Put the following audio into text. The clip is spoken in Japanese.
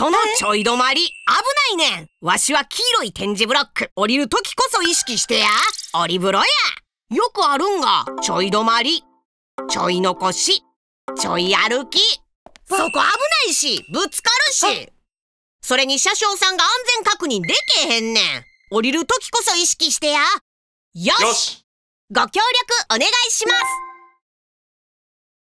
そのちょい止まり、危ないねんわしは黄色い点字ブロック、降りる時こそ意識してや降り風呂やよくあるんが、ちょい止まり、ちょい残し、ちょい歩き。そこ危ないし、ぶつかるし。それに車掌さんが安全確認でけへんねん。降りる時こそ意識してや。よしご協力お願いします